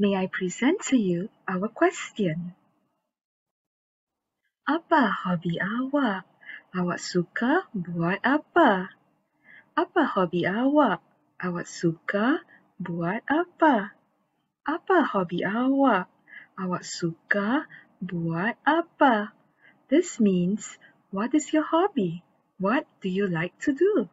May I present to you our question? Apa hobi awak? Awak suka buat apa? Apa hobi awak? Awak suka buat apa? Apa hobi awak? Awak suka buat apa? This means, what is your hobby? What do you like to do?